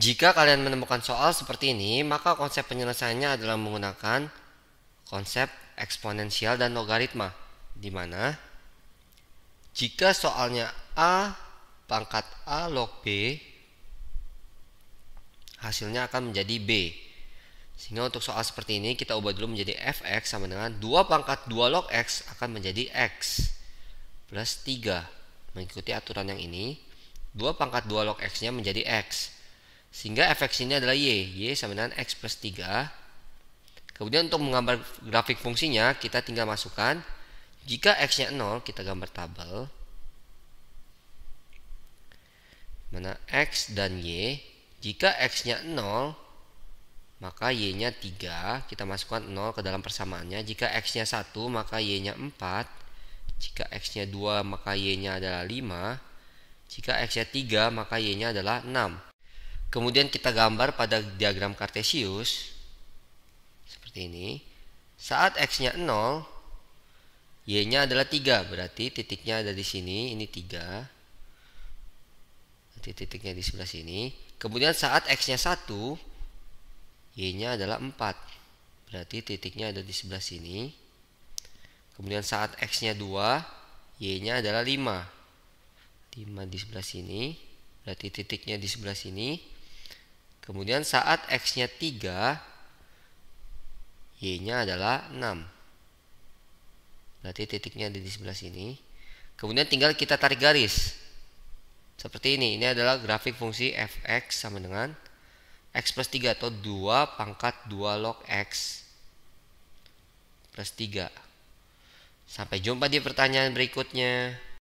Jika kalian menemukan soal seperti ini, maka konsep penyelesaiannya adalah menggunakan konsep eksponensial dan logaritma, di mana jika soalnya A pangkat A log B, hasilnya akan menjadi B. Sehingga untuk soal seperti ini kita ubah dulu menjadi fx sama dengan 2 pangkat 2 log x akan menjadi x plus 3. Mengikuti aturan yang ini, 2 pangkat 2 log x-nya menjadi x sehingga efek sini adalah Y. Y sama dengan X plus 3. Kemudian untuk menggambar grafik fungsinya, kita tinggal masukkan. Jika X-nya 0, kita gambar tabel. Mana X dan Y. Jika X-nya 0, maka Y-nya 3, kita masukkan 0 ke dalam persamaannya. Jika X-nya 1, maka Y-nya 4. Jika X-nya 2, maka Y-nya adalah 5. Jika X-nya 3, maka Y-nya adalah 6. Kemudian kita gambar pada diagram kartesius seperti ini. Saat x-nya 0, y-nya adalah 3, berarti titiknya ada di sini, ini 3. Berarti titiknya di sebelah sini. Kemudian saat x-nya 1, y-nya adalah 4. Berarti titiknya ada di sebelah sini. Kemudian saat x-nya 2, y-nya adalah 5. 5 di sebelah sini, berarti titiknya di sebelah sini. Kemudian saat X-nya 3, Y-nya adalah 6. Berarti titiknya ada di sebelah sini. Kemudian tinggal kita tarik garis. Seperti ini. Ini adalah grafik fungsi fx sama dengan x plus 3 atau 2 pangkat 2 log x plus 3. Sampai jumpa di pertanyaan berikutnya.